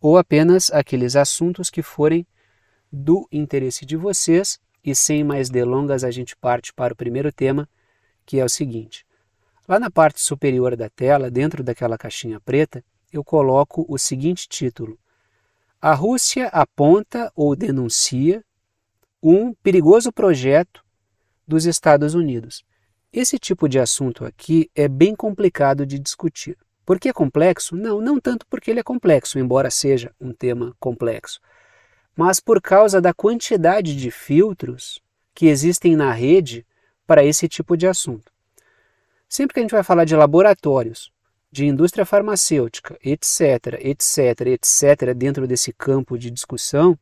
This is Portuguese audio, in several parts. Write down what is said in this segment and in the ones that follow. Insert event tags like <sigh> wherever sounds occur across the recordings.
ou apenas aqueles assuntos que forem do interesse de vocês. E sem mais delongas, a gente parte para o primeiro tema, que é o seguinte. Lá na parte superior da tela, dentro daquela caixinha preta, eu coloco o seguinte título: A Rússia aponta ou denuncia um perigoso projeto dos Estados Unidos. Esse tipo de assunto aqui é bem complicado de discutir. Por que é complexo? Não, não tanto porque ele é complexo, embora seja um tema complexo, mas por causa da quantidade de filtros que existem na rede para esse tipo de assunto. Sempre que a gente vai falar de laboratórios, de indústria farmacêutica, etc., etc., etc., dentro desse campo de discussão,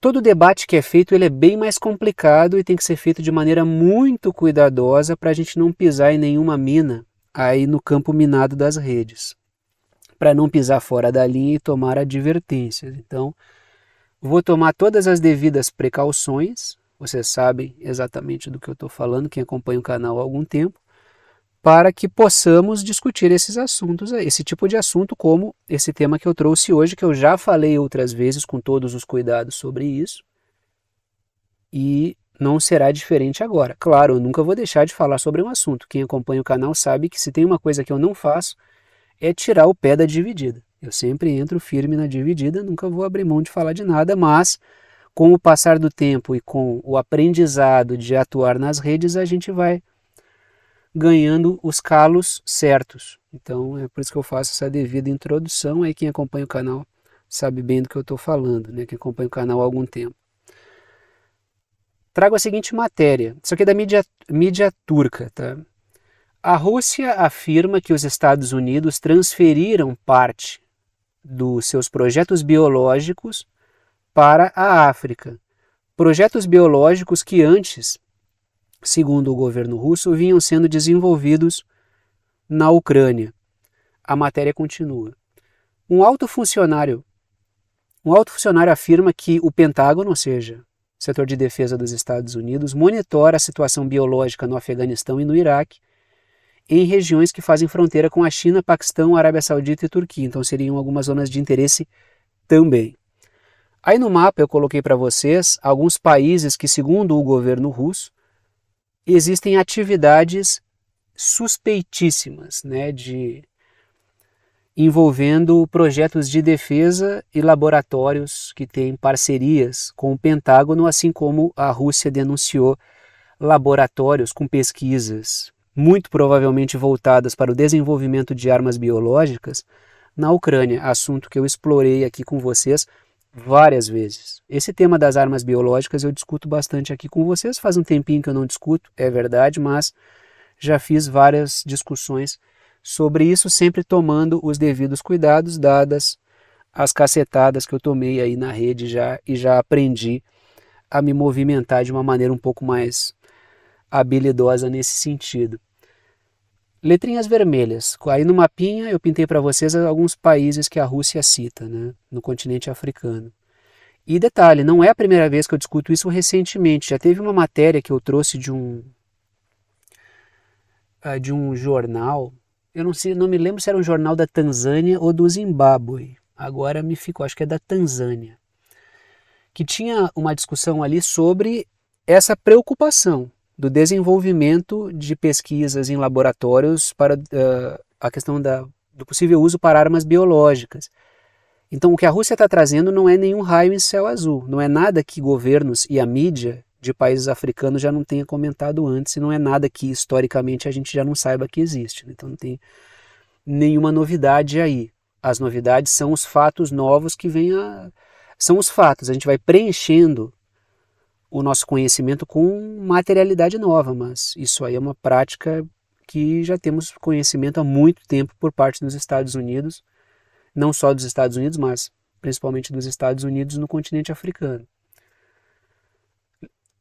todo debate que é feito ele é bem mais complicado e tem que ser feito de maneira muito cuidadosa para a gente não pisar em nenhuma mina aí no campo minado das redes, para não pisar fora da linha e tomar advertências. Então, vou tomar todas as devidas precauções, vocês sabem exatamente do que eu estou falando, quem acompanha o canal há algum tempo, para que possamos discutir esses assuntos, esse tipo de assunto, como esse tema que eu trouxe hoje, que eu já falei outras vezes com todos os cuidados sobre isso. E não será diferente agora. Claro, eu nunca vou deixar de falar sobre um assunto. Quem acompanha o canal sabe que se tem uma coisa que eu não faço é tirar o pé da dividida. Eu sempre entro firme na dividida, nunca vou abrir mão de falar de nada, mas com o passar do tempo e com o aprendizado de atuar nas redes, a gente vai ganhando os calos certos. Então é por isso que eu faço essa devida introdução. Aí quem acompanha o canal sabe bem do que eu estou falando, né? Quem acompanha o canal há algum tempo trago a seguinte matéria. Isso aqui é da mídia, mídia turca, tá? A Rússia afirma que os Estados Unidos transferiram parte dos seus projetos biológicos para a África. Projetos biológicos que antes, segundo o governo russo, vinham sendo desenvolvidos na Ucrânia. A matéria continua. Um alto funcionário, um alto funcionário afirma que o Pentágono, ou seja, o setor de defesa dos Estados Unidos monitora a situação biológica no Afeganistão e no Iraque, em regiões que fazem fronteira com a China, Paquistão, Arábia Saudita e Turquia. Então seriam algumas zonas de interesse também. Aí no mapa eu coloquei para vocês alguns países que, segundo o governo russo, existem atividades suspeitíssimas né, de envolvendo projetos de defesa e laboratórios que têm parcerias com o Pentágono, assim como a Rússia denunciou laboratórios com pesquisas muito provavelmente voltadas para o desenvolvimento de armas biológicas na Ucrânia, assunto que eu explorei aqui com vocês várias vezes. Esse tema das armas biológicas eu discuto bastante aqui com vocês, faz um tempinho que eu não discuto, é verdade, mas já fiz várias discussões sobre isso, sempre tomando os devidos cuidados, dadas as cacetadas que eu tomei aí na rede já e já aprendi a me movimentar de uma maneira um pouco mais habilidosa nesse sentido. Letrinhas vermelhas. Aí no mapinha eu pintei para vocês alguns países que a Rússia cita, né, no continente africano. E detalhe, não é a primeira vez que eu discuto isso recentemente. Já teve uma matéria que eu trouxe de um ah, de um jornal eu não, sei, não me lembro se era um jornal da Tanzânia ou do Zimbábue. Agora me ficou, acho que é da Tanzânia. Que tinha uma discussão ali sobre essa preocupação do desenvolvimento de pesquisas em laboratórios para uh, a questão da, do possível uso para armas biológicas. Então, o que a Rússia está trazendo não é nenhum raio em céu azul, não é nada que governos e a mídia de países africanos já não tenha comentado antes, e não é nada que historicamente a gente já não saiba que existe. Né? Então não tem nenhuma novidade aí. As novidades são os fatos novos que vêm a. São os fatos. A gente vai preenchendo o nosso conhecimento com materialidade nova, mas isso aí é uma prática que já temos conhecimento há muito tempo por parte dos Estados Unidos, não só dos Estados Unidos, mas principalmente dos Estados Unidos no continente africano.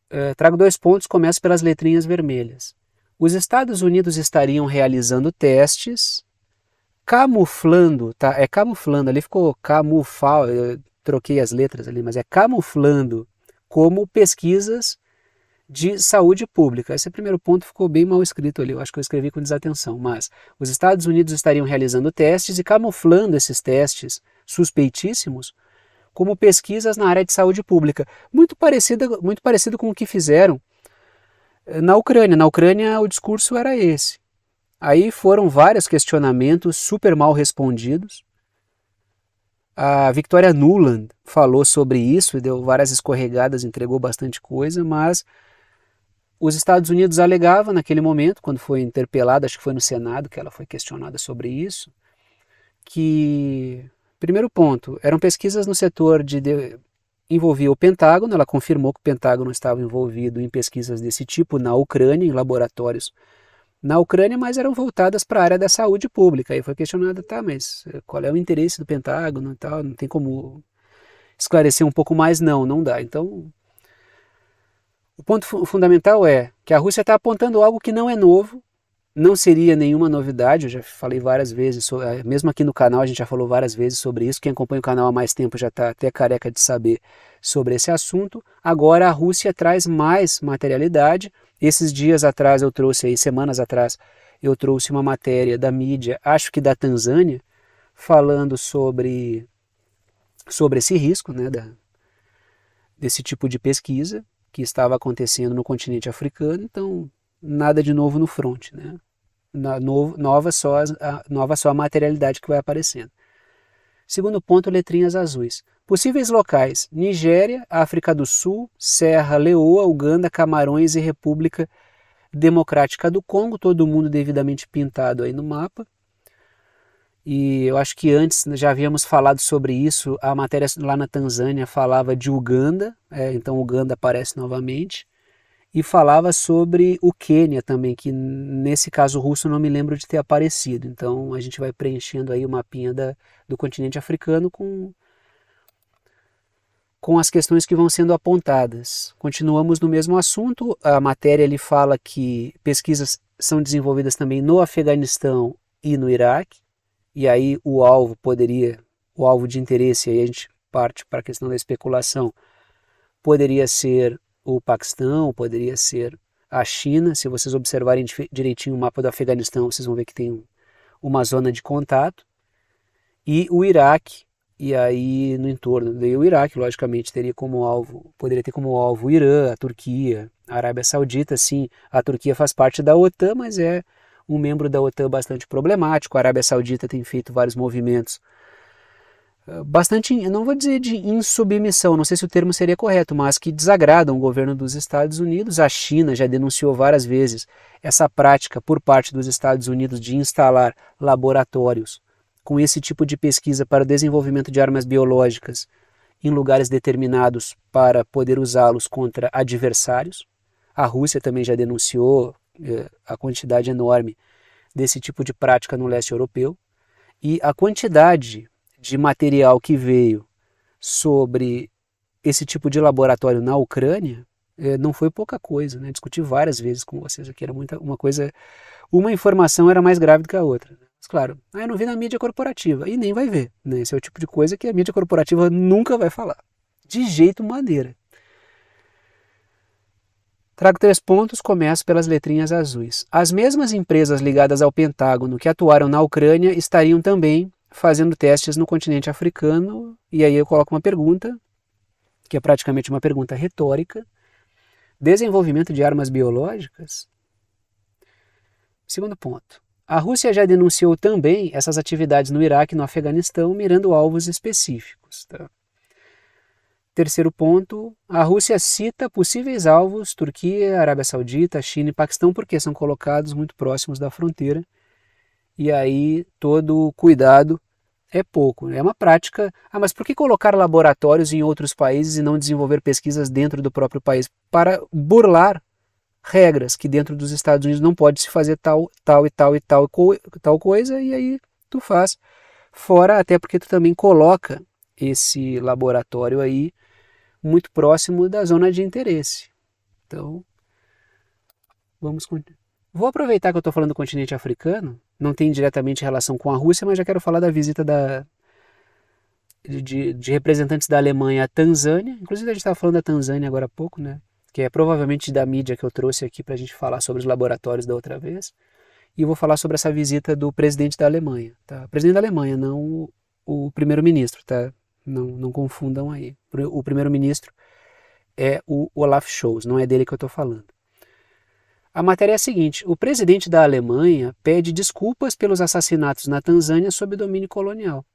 Eh, trago dois pontos, começo pelas letrinhas vermelhas. Os Estados Unidos estariam realizando testes, camuflando, tá? É camuflando, ali ficou camufal, troquei as letras ali, mas é camuflando como pesquisas de saúde pública. Esse primeiro ponto ficou bem mal escrito ali, eu acho que eu escrevi com desatenção, mas os Estados Unidos estariam realizando testes e camuflando esses testes suspeitíssimos como pesquisas na área de saúde pública, muito, parecida, muito parecido com o que fizeram eh, na Ucrânia. Na Ucrânia, o discurso era esse. Aí foram vários questionamentos super mal respondidos. A Victoria Nuland falou sobre isso e deu várias escorregadas, entregou bastante coisa, mas os Estados Unidos alegavam naquele momento, quando foi interpelada, acho que foi no Senado que ela foi questionada sobre isso, que Primeiro ponto, eram pesquisas no setor de, de envolvia o Pentágono, ela confirmou que o Pentágono estava envolvido em pesquisas desse tipo na Ucrânia, em laboratórios na Ucrânia, mas eram voltadas para a área da saúde pública. Aí foi questionada, tá, mas eh, qual é o interesse do Pentágono e tal? Não tem como esclarecer um pouco mais, não, não dá. Então, o ponto fundamental é que a Rússia está apontando algo que não é novo, não seria nenhuma novidade, eu já falei várias vezes, eh, mesmo aqui no canal a gente já falou várias vezes sobre isso. Quem acompanha o canal há mais tempo já está até careca de saber sobre esse assunto. Agora a Rússia traz mais materialidade. Esses dias atrás eu trouxe aí, semanas atrás, eu trouxe uma matéria da mídia, acho que da Tanzânia, falando sobre, sobre esse risco né, da, desse tipo de pesquisa que estava acontecendo no continente africano. Então, nada de novo no front. Né? no, nova, só a, nova só a materialidade que vai aparecendo. Segundo ponto, letrinhas azuis. Possíveis locais: Nigéria, África do Sul, Serra Leoa, Uganda, Camarões e República Democrática do Congo. Todo mundo devidamente pintado aí no mapa. E eu acho que antes né, já havíamos falado sobre isso. A matéria lá na Tanzânia falava de Uganda, é, então Uganda aparece novamente e falava sobre o Quênia também, que nesse caso russo não me lembro de ter aparecido. Então a gente vai preenchendo aí o mapinha da, do continente africano com, com as questões que vão sendo apontadas. Continuamos no mesmo assunto, a matéria ele fala que pesquisas são desenvolvidas também no Afeganistão e no Iraque, e aí o alvo poderia, o alvo de interesse, aí a gente parte para a questão da especulação, poderia ser o Paquistão, poderia ser a China. Se vocês observarem direitinho o mapa do Afeganistão, vocês vão ver que tem uma zona de contato. E o Iraque, e aí no entorno. Daí o Iraque, logicamente, teria como alvo, poderia ter como alvo o Irã, a Turquia, a Arábia Saudita. Sim, a Turquia faz parte da OTAN, mas é um membro da OTAN bastante problemático. A Arábia Saudita tem feito vários movimentos bastante, eu não vou dizer de insubmissão, não sei se o termo seria correto, mas que desagradam o governo dos Estados Unidos. A China já denunciou várias vezes essa prática por parte dos Estados Unidos de instalar laboratórios com esse tipo de pesquisa para o desenvolvimento de armas biológicas em lugares determinados para poder usá-los contra adversários. A Rússia também já denunciou eh, a quantidade enorme desse tipo de prática no leste europeu. E a quantidade de material que veio sobre esse tipo de laboratório na Ucrânia é, não foi pouca coisa, né? Discuti várias vezes com vocês aqui, era muita uma coisa, uma informação era mais grave do que a outra. Né? Mas claro, aí eu não vi na mídia corporativa e nem vai ver, né? Esse é o tipo de coisa que a mídia corporativa nunca vai falar, de jeito maneira. Trago três pontos, começo pelas letrinhas azuis. As mesmas empresas ligadas ao Pentágono que atuaram na Ucrânia estariam também fazendo testes no continente africano, e aí eu coloco uma pergunta, que é praticamente uma pergunta retórica: desenvolvimento de armas biológicas? Segundo ponto. A Rússia já denunciou também essas atividades no Iraque e no Afeganistão, mirando alvos específicos. Tá? Terceiro ponto, a Rússia cita possíveis alvos, Turquia, Arábia Saudita, China e Paquistão, porque são colocados muito próximos da fronteira. E aí todo o cuidado é pouco. Né? É uma prática. Ah, mas por que colocar laboratórios em outros países e não desenvolver pesquisas dentro do próprio país? Para burlar regras que dentro dos Estados Unidos não pode se fazer tal, tal e tal e tal, co tal coisa, e aí tu faz. Fora até porque tu também coloca esse laboratório aí muito próximo da zona de interesse. Então, vamos continuar. Vou aproveitar que eu estou falando do continente africano, não tem diretamente relação com a Rússia, mas já quero falar da visita da, de, de representantes da Alemanha à Tanzânia. Inclusive, a gente estava falando da Tanzânia agora há pouco, né? que é provavelmente da mídia que eu trouxe aqui para a gente falar sobre os laboratórios da outra vez. E vou falar sobre essa visita do presidente da Alemanha. Tá? O presidente da Alemanha, não o, o primeiro-ministro, tá? Não, não confundam aí. O primeiro-ministro é o Olaf Scholz, não é dele que eu estou falando. A matéria é a seguinte: o presidente da Alemanha pede desculpas pelos assassinatos na Tanzânia sob domínio colonial.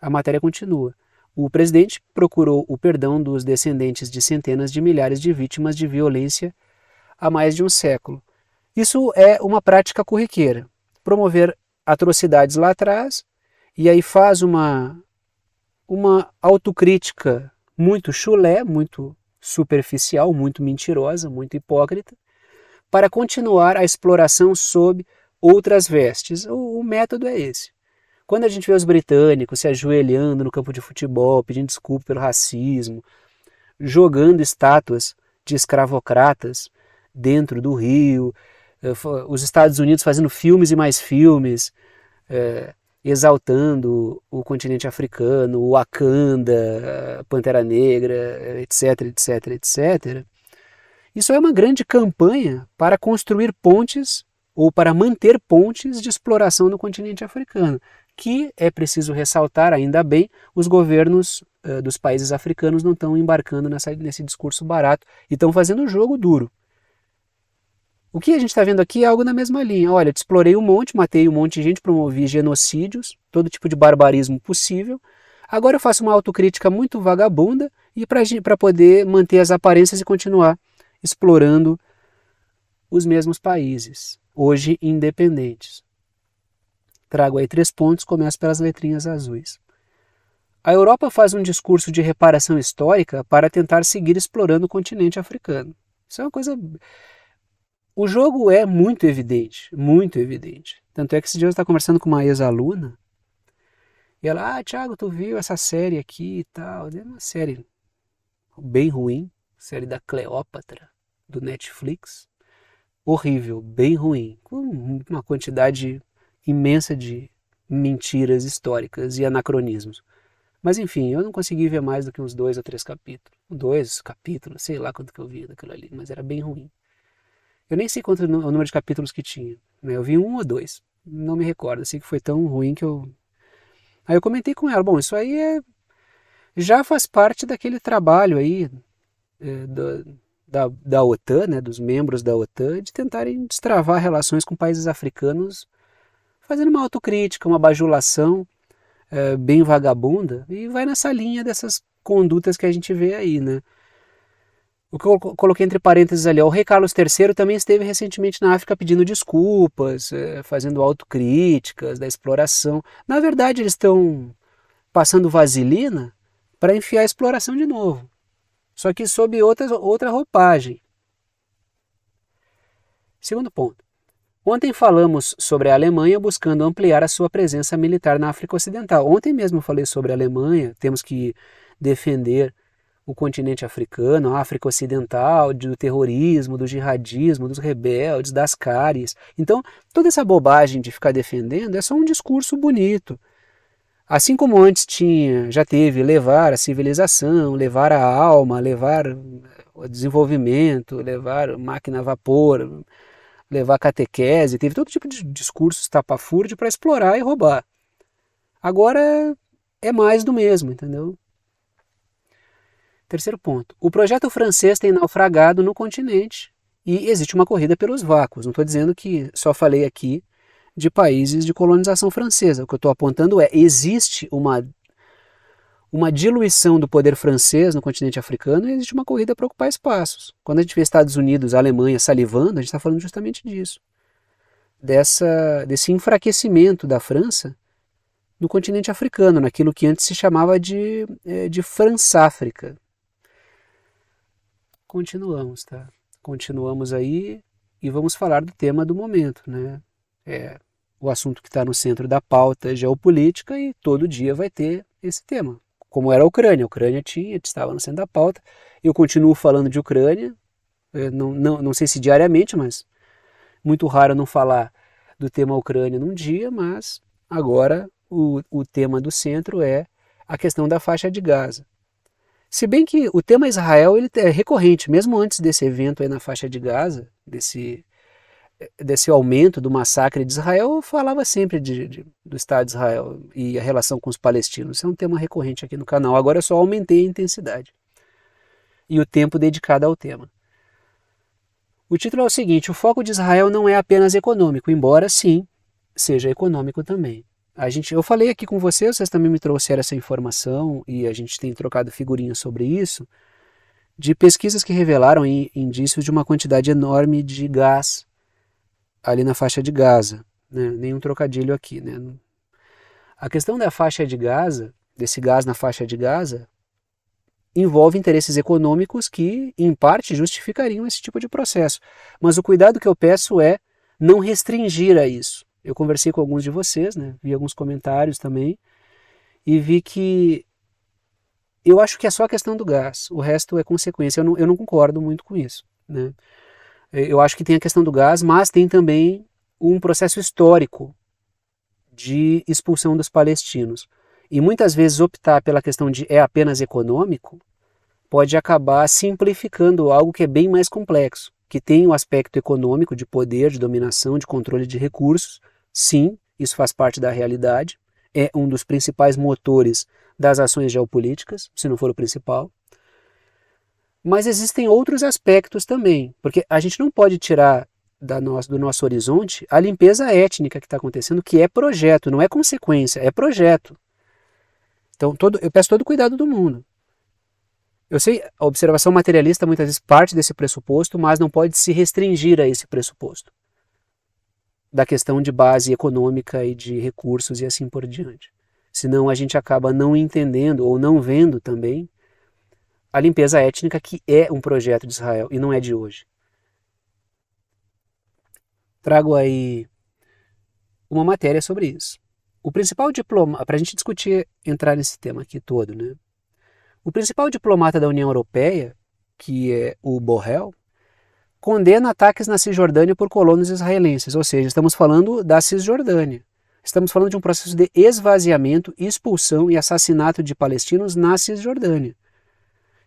A matéria continua. O presidente procurou o perdão dos descendentes de centenas de milhares de vítimas de violência há mais de um século. Isso é uma prática corriqueira. Promover atrocidades lá atrás e aí faz uma, uma autocrítica muito chulé, muito superficial, muito mentirosa, muito hipócrita para continuar a exploração sob outras vestes. O, o método é esse. Quando a gente vê os britânicos se ajoelhando no campo de futebol, pedindo desculpa pelo racismo, jogando estátuas de escravocratas dentro do rio, eh, os Estados Unidos fazendo filmes e mais filmes, é, exaltando o continente africano, o Wakanda, a eh, Pantera Negra, etc, etc, etc. Isso é uma grande campanha para construir pontes ou para manter pontes de exploração no continente africano, que é preciso ressaltar, ainda bem, os governos uh, dos países africanos não estão embarcando nessa, nesse discurso barato e estão fazendo jogo duro. O que a gente está vendo aqui é algo na mesma linha. Olha, explorei um monte, matei um monte de gente, promovi genocídios, todo tipo de barbarismo possível. Agora eu faço uma autocrítica muito vagabunda e para poder manter as aparências e continuar explorando os mesmos países, hoje independentes. Trago aí três pontos, começo pelas letrinhas azuis. A Europa faz um discurso de reparação histórica para tentar seguir explorando o continente africano. Isso é uma coisa. O jogo é muito evidente, muito evidente. Tanto é que esse dia eu estava conversando com uma ex-aluna e ela, ah, Thiago, tu viu essa série aqui e tal. É uma série bem ruim, série da Cleópatra do Netflix. Horrível, bem ruim, com uma quantidade imensa de mentiras históricas e anacronismos. Mas enfim, eu não consegui ver mais do que uns dois ou três capítulos. Dois capítulos, sei lá quanto que eu vi daquilo ali, mas era bem ruim. Eu nem sei quanto o número de capítulos que tinha. Né? Eu vi um ou dois. Não me recordo. Sei que foi tão ruim que eu. Aí eu comentei com ela: bom, isso aí é... já faz parte daquele trabalho aí é, do, da, da OTAN, né, dos membros da OTAN, de tentarem destravar relações com países africanos, fazendo uma autocrítica, uma bajulação é, bem vagabunda, e vai nessa linha dessas condutas que a gente vê aí, né. O que eu coloquei entre parênteses ali, ó, é o rei Carlos III também esteve recentemente na África pedindo desculpas, é, fazendo autocríticas da exploração. Na verdade, eles estão passando vaselina para enfiar a exploração de novo só que sob outra, outra roupagem. Segundo ponto. Ontem falamos sobre a Alemanha buscando ampliar a sua presença militar na África Ocidental. Ontem mesmo falei sobre a Alemanha, temos que defender o continente africano, a África Ocidental, do terrorismo, do jihadismo, dos rebeldes, das cáries. Então, toda essa bobagem de ficar defendendo é só um discurso bonito Assim como antes tinha, já teve levar a civilização, levar a alma, levar o desenvolvimento, levar máquina a vapor, levar catequese, teve todo tipo de discurso tapafúrdio para explorar e roubar. Agora é mais do mesmo, entendeu? Terceiro ponto. O projeto francês tem naufragado no continente e existe uma corrida pelos vácuos. Não estou dizendo que só falei aqui de países de colonização francesa. O que eu estou apontando é: existe uma, uma diluição do poder francês no continente africano e existe uma corrida para ocupar espaços. Quando a gente vê Estados Unidos, Alemanha salivando, a gente está falando justamente disso. Dessa, desse enfraquecimento da França no continente africano, naquilo que antes se chamava de, é, de França-África. Continuamos, tá? Continuamos aí e vamos falar do tema do momento, né? é, o assunto que está no centro da pauta é geopolítica e todo dia vai ter esse tema. Como era a Ucrânia, a Ucrânia tinha, estava no centro da pauta. Eu continuo falando de Ucrânia, é, não, não, não sei se diariamente, mas muito raro não falar do tema Ucrânia num dia, mas agora o, o tema do centro é a questão da faixa de Gaza. Se bem que o tema Israel ele é recorrente, mesmo antes desse evento aí na faixa de Gaza, desse desse aumento do massacre de Israel, eu falava sempre de, de, do Estado de Israel e a relação com os palestinos. Isso é um tema recorrente aqui no canal. Agora eu só aumentei a intensidade e o tempo dedicado ao tema. O título é o seguinte: o foco de Israel não é apenas econômico, embora sim seja econômico também. A gente, eu falei aqui com vocês, vocês também me trouxeram essa informação e a gente tem trocado figurinhas sobre isso, de pesquisas que revelaram indícios de uma quantidade enorme de gás ali na faixa de Gaza. Né? Nenhum trocadilho aqui. Né? A questão da faixa de Gaza, desse gás na faixa de Gaza, envolve interesses econômicos que, em parte, justificariam esse tipo de processo. Mas o cuidado que eu peço é não restringir a isso. Eu conversei com alguns de vocês, né? vi alguns comentários também, e vi que eu acho que é só a questão do gás, o resto é consequência. Eu não, eu não concordo muito com isso. Né? É, eu acho que tem a questão do gás, mas tem também um processo histórico de expulsão dos palestinos. E muitas vezes optar pela questão de é apenas econômico pode acabar simplificando algo que é bem mais complexo, que tem o um aspecto econômico de poder, de dominação, de controle de recursos. Sim, isso faz parte da realidade, é um dos principais motores das ações geopolíticas, se não for o principal. Mas existem outros aspectos também, porque a gente não pode tirar da nosso, do nosso horizonte a limpeza étnica que está acontecendo, que é projeto, não é consequência, é projeto. Então todo, eu peço todo o cuidado do mundo. Eu sei, a observação materialista muitas vezes parte desse pressuposto, mas não pode se restringir a esse pressuposto da questão de base econômica e de recursos e assim por diante. Senão a gente acaba não entendendo ou não vendo também a limpeza étnica, que é um projeto de Israel e não é de hoje. Trago aí uma matéria sobre isso. O principal diplomata para a gente discutir, entrar nesse tema aqui todo, né? O principal diplomata da União Europeia, que é o Borrell, condena ataques na Cisjordânia por colonos israelenses, ou seja, estamos falando da Cisjordânia. Estamos falando de um processo de esvaziamento, expulsão e assassinato de palestinos na Cisjordânia.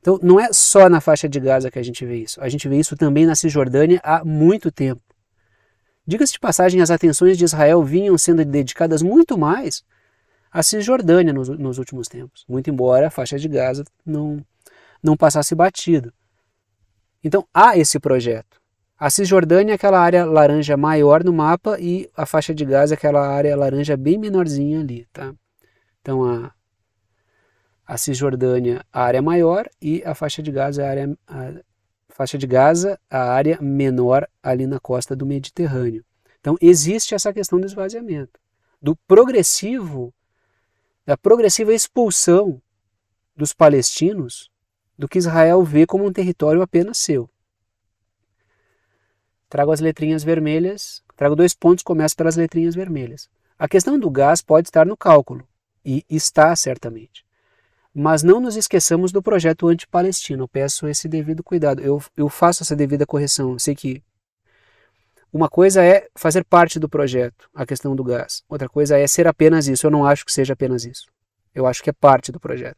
Então não é só na faixa de Gaza que a gente vê isso. A gente vê isso também na Cisjordânia há muito tempo. Diga-se de passagem, as atenções de Israel vinham sendo dedicadas muito mais à Cisjordânia nos, nos últimos tempos, muito embora a faixa de Gaza não, não passasse batido. Então há esse projeto. A Cisjordânia é aquela área laranja maior no mapa e a faixa de Gaza é aquela área laranja bem menorzinha ali, tá? Então a, a Cisjordânia a área maior e a faixa de Gaza a área a faixa de Gaza a área menor ali na costa do Mediterrâneo. Então existe essa questão do esvaziamento, do progressivo da progressiva expulsão dos palestinos do que Israel vê como um território apenas seu. Trago as letrinhas vermelhas, trago dois pontos, começo pelas letrinhas vermelhas. A questão do gás pode estar no cálculo e está certamente. Mas não nos esqueçamos do projeto anti-palestino. peço esse devido cuidado. Eu, eu faço essa devida correção. Eu sei que uma coisa é fazer parte do projeto, a questão do gás. Outra coisa é ser apenas isso. Eu não acho que seja apenas isso. Eu acho que é parte do projeto.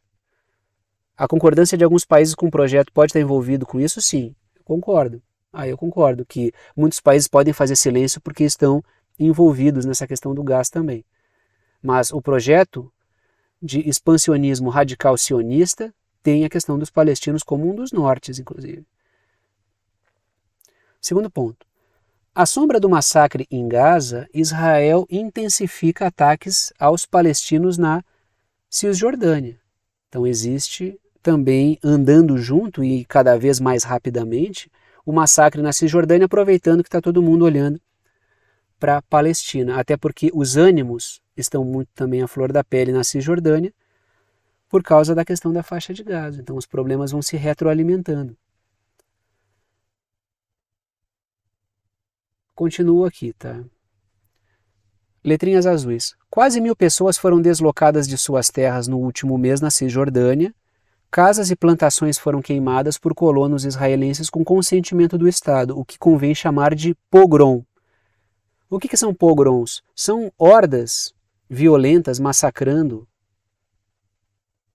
A concordância de alguns países com o projeto pode estar envolvido com isso? Sim, eu concordo. Ah, eu concordo que muitos países podem fazer silêncio porque estão envolvidos nessa questão do gás também. Mas o projeto de expansionismo radical sionista, tem a questão dos palestinos como um dos nortes, inclusive. Segundo ponto. À sombra do massacre em Gaza, Israel intensifica ataques aos palestinos na Cisjordânia. Então existe também andando junto e cada vez mais rapidamente o massacre na Cisjordânia, aproveitando que está todo mundo olhando para a Palestina, até porque os ânimos estão muito também à flor da pele na Cisjordânia, por causa da questão da faixa de Gaza. Então os problemas vão se retroalimentando. Continuo aqui, tá? Letrinhas azuis. Quase mil pessoas foram deslocadas de suas terras no último mês na Cisjordânia. Casas e plantações foram queimadas por colonos israelenses com consentimento do Estado, o que convém chamar de pogrom. O que, que são pogroms? São hordas violentas massacrando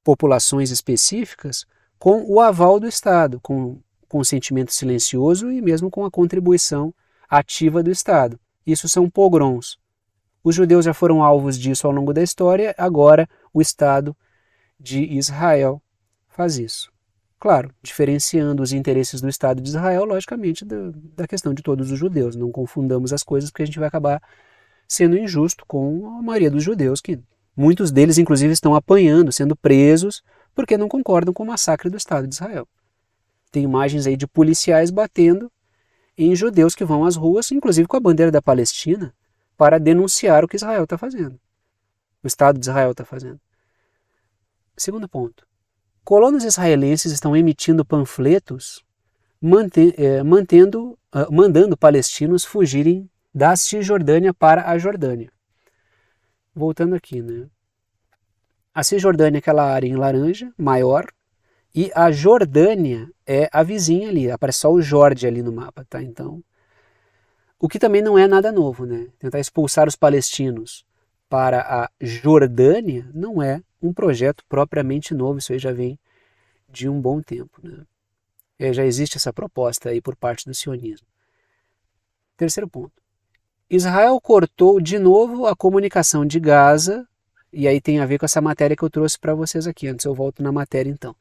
populações específicas com o aval do Estado, com consentimento silencioso e mesmo com a contribuição ativa do Estado. Isso são pogroms. Os judeus já foram alvos disso ao longo da história, agora o Estado de Israel faz isso. Claro, diferenciando os interesses do Estado de Israel, logicamente, da, da questão de todos os judeus. Não confundamos as coisas, porque a gente vai acabar sendo injusto com a maioria dos judeus, que muitos deles, inclusive, estão apanhando, sendo presos, porque não concordam com o massacre do Estado de Israel. Tem imagens aí de policiais batendo em judeus que vão às ruas, inclusive com a bandeira da Palestina, para denunciar o que Israel está fazendo. O Estado de Israel está fazendo. Segundo ponto. Colonos israelenses estão emitindo panfletos eh, mantendo, ah, mandando palestinos fugirem da Cisjordânia para a Jordânia. Voltando aqui, né? A Cisjordânia é aquela área em laranja, maior, e a Jordânia é a vizinha ali, aparece só o Jorge ali no mapa, tá? Então, o que também não é nada novo, né? Tentar expulsar os palestinos para a Jordânia não é um projeto propriamente novo, isso aí já vem de um bom tempo, né? É, já existe essa proposta aí por parte do sionismo. Terceiro ponto. Israel cortou de novo a comunicação de Gaza, e aí tem a ver com essa matéria que eu trouxe para vocês aqui. Antes eu volto na matéria então.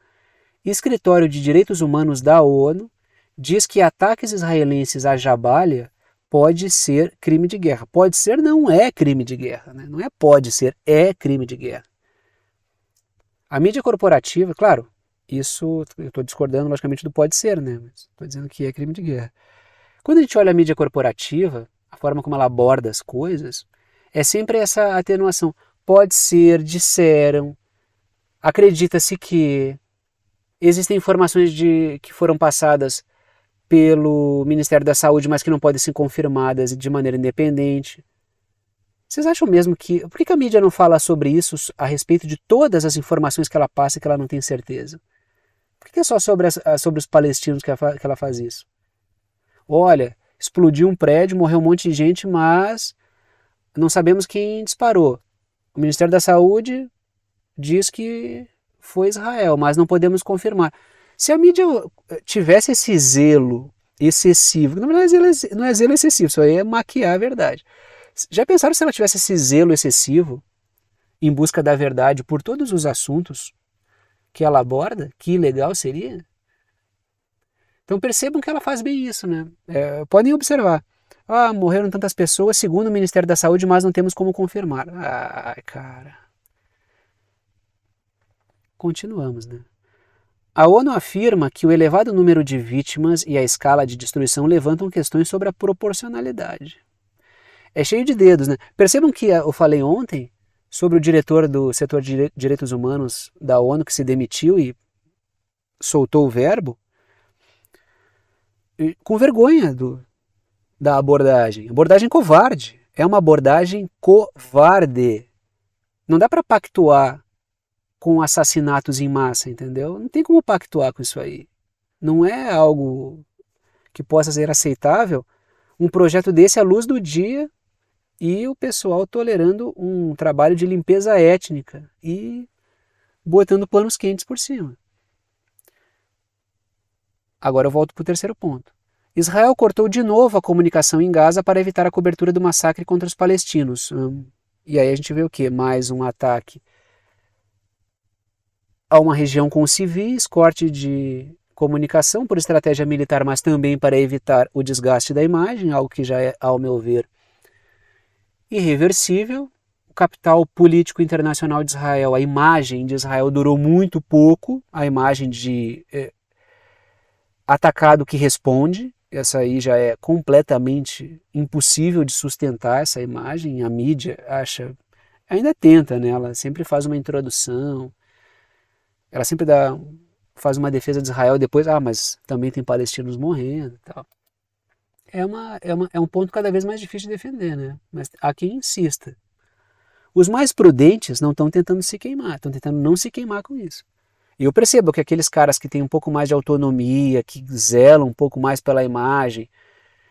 Escritório de Direitos Humanos da ONU diz que ataques israelenses a Jabalia pode ser crime de guerra. Pode ser, não é crime de guerra. Né? Não é pode ser, é crime de guerra. A mídia corporativa, claro, isso eu estou discordando logicamente do pode ser, né? Estou dizendo que é crime de guerra. Quando a gente olha a mídia corporativa, forma como ela aborda as coisas, é sempre essa atenuação. Pode ser, disseram, acredita-se que existem informações de que foram passadas pelo Ministério da Saúde, mas que não podem ser confirmadas de maneira independente. Vocês acham mesmo que. Por que a mídia não fala sobre isso a respeito de todas as informações que ela passa e que ela não tem certeza? Por que é só sobre, as, sobre os palestinos que ela, que ela faz isso? Olha, explodiu um prédio, morreu um monte de gente, mas não sabemos quem disparou. O Ministério da Saúde diz que foi Israel, mas não podemos confirmar. Se a mídia eh, tivesse esse zelo excessivo, não é zelo, não é zelo excessivo, isso aí é maquiar a verdade. Já pensaram se ela tivesse esse zelo excessivo em busca da verdade por todos os assuntos que ela aborda? Que legal seria? Então percebam que ela faz bem isso, né? É, podem observar. Ah, morreram tantas pessoas, segundo o Ministério da Saúde, mas não temos como confirmar. Ai, cara. Continuamos, né? A ONU afirma que o elevado número de vítimas e a escala de destruição levantam questões sobre a proporcionalidade. É cheio de dedos, né? Percebam que ah, eu falei ontem sobre o diretor do setor de direitos humanos da ONU que se demitiu e soltou o verbo com vergonha do, da abordagem. Abordagem covarde. É uma abordagem covarde. Não dá para pactuar com assassinatos em massa, entendeu? Não tem como pactuar com isso aí. Não é algo que possa ser aceitável um projeto desse à luz do dia e o pessoal tolerando um trabalho de limpeza étnica e botando planos quentes por cima. Agora eu volto para o terceiro ponto. Israel cortou de novo a comunicação em Gaza para evitar a cobertura do massacre contra os palestinos. Hum. E aí a gente vê o que? Mais um ataque a uma região com civis, corte de comunicação por estratégia militar, mas também para evitar o desgaste da imagem, algo que já é, ao meu ver, irreversível. O capital político internacional de Israel, a imagem de Israel durou muito pouco, a imagem de eh, atacado que responde, essa aí já é completamente impossível de sustentar essa imagem. A mídia acha, ainda tenta, né? Ela sempre faz uma introdução, ela sempre dá, faz uma defesa de Israel depois, ah, mas também tem palestinos morrendo, tal. É uma, é uma é um ponto cada vez mais difícil de defender, né? Mas há quem insista. Os mais prudentes não estão tentando se queimar, estão tentando não se queimar com isso. E eu percebo que aqueles caras que têm um pouco mais de autonomia, que zelam um pouco mais pela imagem,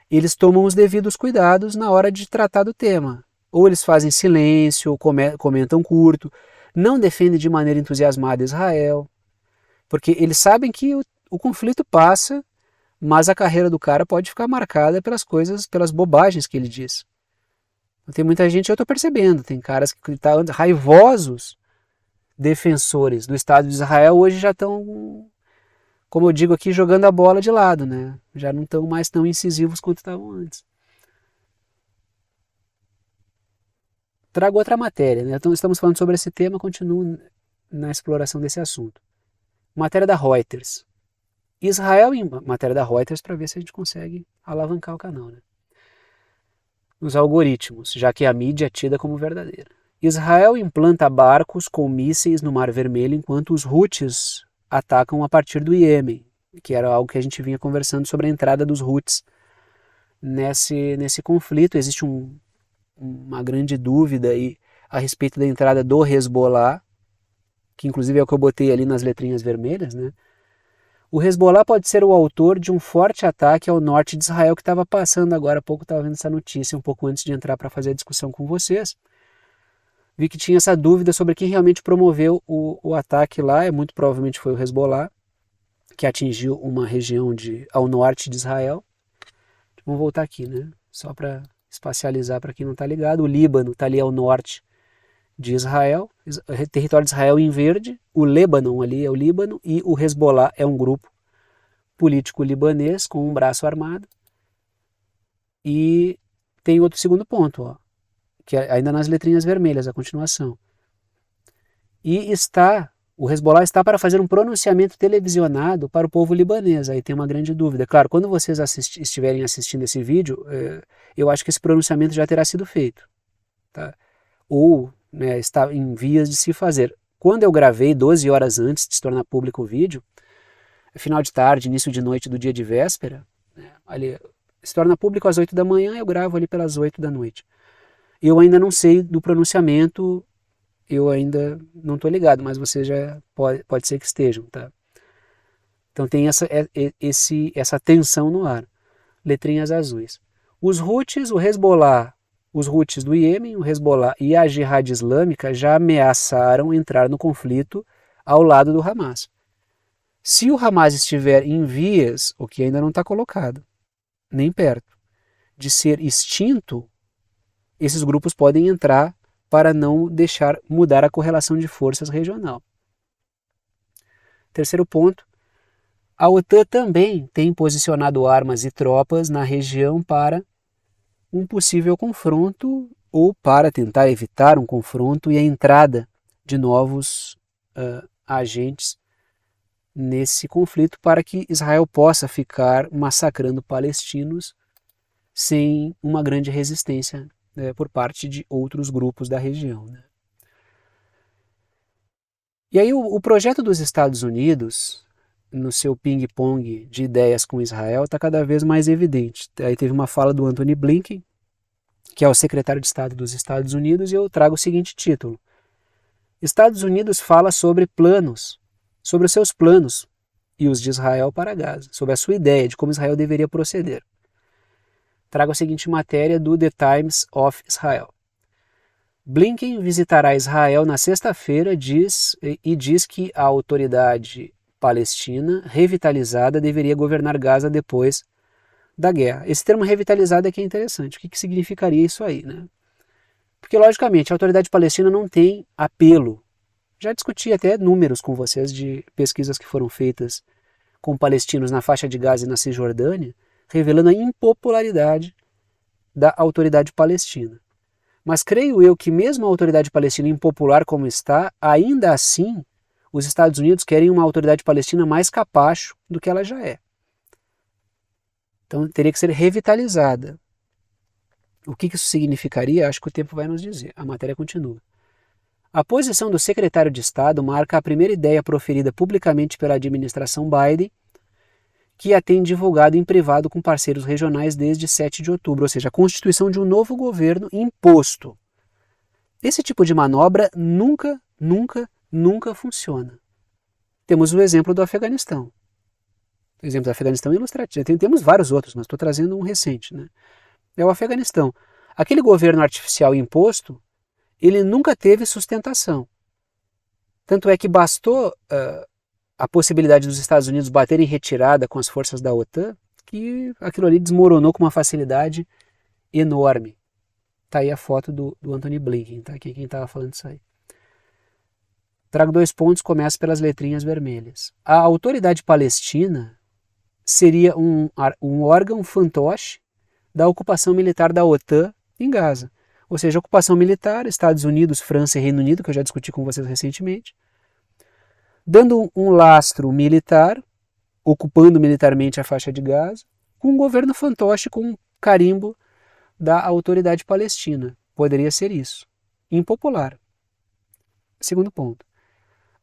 eles tomam os devidos cuidados na hora de tratar do tema. Ou eles fazem silêncio, ou comentam curto, não defendem de maneira entusiasmada Israel, porque eles sabem que o, o conflito passa, mas a carreira do cara pode ficar marcada pelas coisas, pelas bobagens que ele diz. Tem muita gente, eu estou percebendo, tem caras que estão tá raivosos defensores do Estado de Israel hoje já estão, como eu digo aqui, jogando a bola de lado, né? Já não estão mais tão incisivos quanto estavam antes. Trago outra matéria, né? Então, estamos falando sobre esse tema, continuo na exploração desse assunto. Matéria da Reuters. Israel em matéria da Reuters para ver se a gente consegue alavancar o canal, né? Nos algoritmos, já que a mídia é tida como verdadeira. Israel implanta barcos com mísseis no Mar Vermelho enquanto os Houthis atacam a partir do Iêmen, que era algo que a gente vinha conversando sobre a entrada dos Houthis nesse, nesse conflito. Existe um, uma grande dúvida aí a respeito da entrada do Hezbollah, que inclusive é o que eu botei ali nas letrinhas vermelhas, né? O Hezbollah pode ser o autor de um forte ataque ao norte de Israel que estava passando agora há pouco, estava vendo essa notícia um pouco antes de entrar para fazer a discussão com vocês vi que tinha essa dúvida sobre quem realmente promoveu o, o ataque lá, é muito provavelmente foi o Hezbollah, que atingiu uma região de, ao norte de Israel. Vamos voltar aqui, né? Só para espacializar para quem não está ligado. O Líbano está ali ao norte de Israel, eh, território de Israel em verde, o Líbano ali é o Líbano e o Hezbollah é um grupo político libanês com um braço armado. E tem outro segundo ponto, ó que é ainda nas letrinhas vermelhas, a continuação. E está, o Hezbollah está para fazer um pronunciamento televisionado para o povo libanês. Aí tem uma grande dúvida. Claro, quando vocês assisti estiverem assistindo esse vídeo, é, eu acho que esse pronunciamento já terá sido feito. Tá? Ou né, está em vias de se fazer. Quando eu gravei, 12 horas antes de se tornar público o vídeo, é final de tarde, início de noite do dia de véspera, né, ali, se torna público às 8 da manhã, eu gravo ali pelas 8 da noite. Eu ainda não sei do pronunciamento, eu ainda não estou ligado, mas você já pode, pode ser que estejam, tá? Então tem essa, é, é, esse, essa tensão no ar. Letrinhas azuis. Os Houthis, o Hezbollah, os Houthis do Iêmen, o Hezbollah e a Jihad Islâmica já ameaçaram entrar no conflito ao lado do Hamas. Se o Hamas estiver em vias, o que ainda não está colocado, nem perto, de ser extinto, esses grupos podem entrar para não deixar mudar a correlação de forças regional. Terceiro ponto, a OTAN também tem posicionado armas e tropas na região para um possível confronto ou para tentar evitar um confronto e a entrada de novos uh, agentes nesse conflito para que Israel possa ficar massacrando palestinos sem uma grande resistência né, por parte de outros grupos da região. Né? E aí o, o, projeto dos Estados Unidos, no seu ping-pong de ideias com Israel, está cada vez mais evidente. Aí teve uma fala do Anthony Blinken, que é o secretário de Estado dos Estados Unidos, e eu trago o seguinte título. Estados Unidos fala sobre planos, sobre os seus planos e os de Israel para Gaza, sobre a sua ideia de como Israel deveria proceder trago a seguinte matéria do The Times of Israel. Blinken visitará Israel na sexta-feira diz, e diz que a autoridade palestina revitalizada deveria governar Gaza depois da guerra. Esse termo revitalizado é que é interessante. O que, que significaria isso aí? Né? Porque, logicamente, a autoridade palestina não tem apelo. Já discuti até números com vocês de pesquisas que foram feitas com palestinos na faixa de Gaza e na Cisjordânia revelando a impopularidade da autoridade palestina. Mas creio eu que, mesmo a autoridade palestina impopular como está, ainda assim os Estados Unidos querem uma autoridade palestina mais capaz do que ela já é. Então teria que ser revitalizada. O que isso significaria? Acho que o tempo vai nos dizer. A matéria continua. A posição do secretário de Estado marca a primeira ideia proferida publicamente pela administração Biden que a tem divulgado em privado com parceiros regionais desde 7 de outubro, ou seja, a constituição de um novo governo imposto. Esse tipo de manobra nunca, nunca, nunca funciona. Temos o exemplo do Afeganistão. O exemplo do Afeganistão é ilustrativo. temos vários outros, mas estou trazendo um recente. Né? É o Afeganistão. Aquele governo artificial imposto, ele nunca teve sustentação. Tanto é que bastou uh, a possibilidade dos Estados Unidos baterem retirada com as forças da OTAN, que aquilo ali desmoronou com uma facilidade enorme. Tá aí a foto do, do Anthony Blinken, tá quem estava falando isso aí. Trago dois pontos, começo pelas letrinhas vermelhas. A autoridade palestina seria um, um órgão fantoche da ocupação militar da OTAN em Gaza. Ou seja, ocupação militar, Estados Unidos, França e Reino Unido, que eu já discuti com vocês recentemente, dando um lastro militar, ocupando militarmente a faixa de Gaza, com um governo fantoche com um carimbo da autoridade palestina. Poderia ser isso. Impopular. Segundo ponto.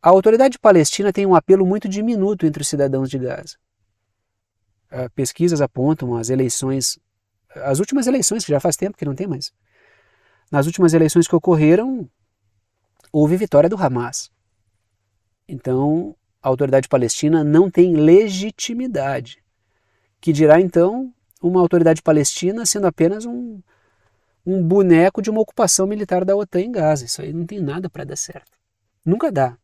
A autoridade palestina tem um apelo muito diminuto entre os cidadãos de Gaza. Ah, pesquisas apontam as eleições, as últimas eleições, que já faz tempo que não tem mais. Nas últimas eleições que ocorreram, houve vitória do Hamas. Então, a autoridade palestina não tem legitimidade. Que dirá então uma autoridade palestina sendo apenas um, um boneco de uma ocupação militar da OTAN em Gaza? Isso aí não tem nada para dar certo. Nunca dá.